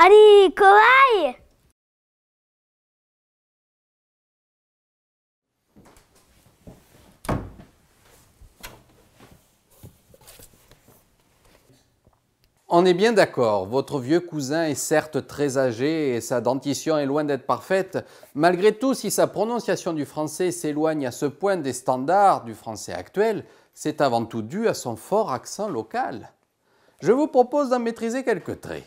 Allez, corail On est bien d'accord, votre vieux cousin est certes très âgé et sa dentition est loin d'être parfaite. Malgré tout, si sa prononciation du français s'éloigne à ce point des standards du français actuel, c'est avant tout dû à son fort accent local. Je vous propose d'en maîtriser quelques traits.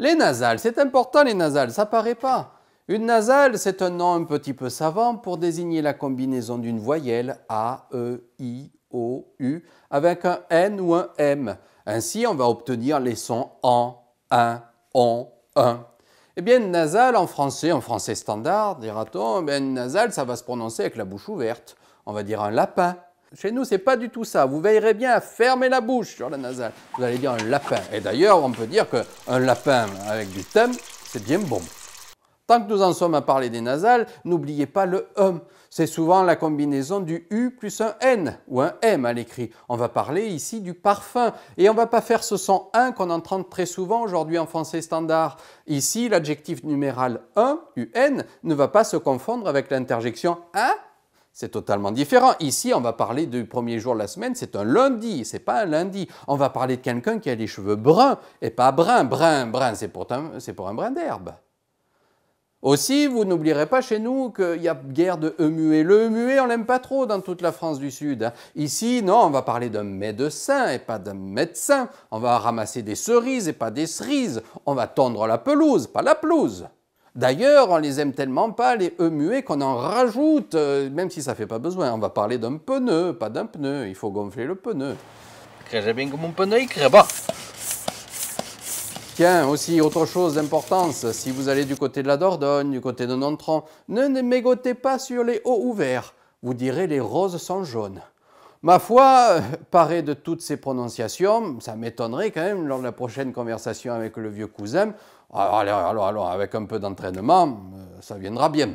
Les nasales, c'est important les nasales, ça paraît pas. Une nasale, c'est un nom un petit peu savant pour désigner la combinaison d'une voyelle A, E, I, O, U avec un N ou un M. Ainsi, on va obtenir les sons en, un, on, un. Eh bien, nasale en français, en français standard, dira-t-on, eh nasale, ça va se prononcer avec la bouche ouverte. On va dire un lapin, chez nous, c'est pas du tout ça. Vous veillerez bien à fermer la bouche sur la nasale. Vous allez dire un lapin. Et d'ailleurs, on peut dire qu'un lapin avec du thème, c'est bien bon. Tant que nous en sommes à parler des nasales, n'oubliez pas le hum. C'est souvent la combinaison du U plus un N ou un M à l'écrit. On va parler ici du parfum et on va pas faire ce son 1 qu'on entend très souvent aujourd'hui en français standard. Ici, l'adjectif numéral 1, UN, ne va pas se confondre avec l'interjection 1 c'est totalement différent. Ici, on va parler du premier jour de la semaine, c'est un lundi, c'est pas un lundi. On va parler de quelqu'un qui a les cheveux bruns et pas bruns. Brun, brun, c'est pour, pour un brin d'herbe. Aussi, vous n'oublierez pas chez nous qu'il y a guerre de e muet. Le e muet, on l'aime pas trop dans toute la France du Sud. Hein. Ici, non, on va parler d'un médecin et pas d'un médecin. On va ramasser des cerises et pas des cerises. On va tondre la pelouse, pas la pelouse. D'ailleurs, on les aime tellement pas, les E muets, qu'on en rajoute, euh, même si ça fait pas besoin. On va parler d'un pneu, pas d'un pneu. Il faut gonfler le pneu. Crèche bien que mon pneu, il pas. Tiens, aussi, autre chose d'importance, si vous allez du côté de la Dordogne, du côté de Nontron, ne, ne mégotez pas sur les hauts ouverts. Vous direz les roses sont jaunes. Ma foi, euh, paré de toutes ces prononciations, ça m'étonnerait quand même lors de la prochaine conversation avec le vieux cousin, ah, alors, avec un peu d'entraînement, euh, ça viendra bien.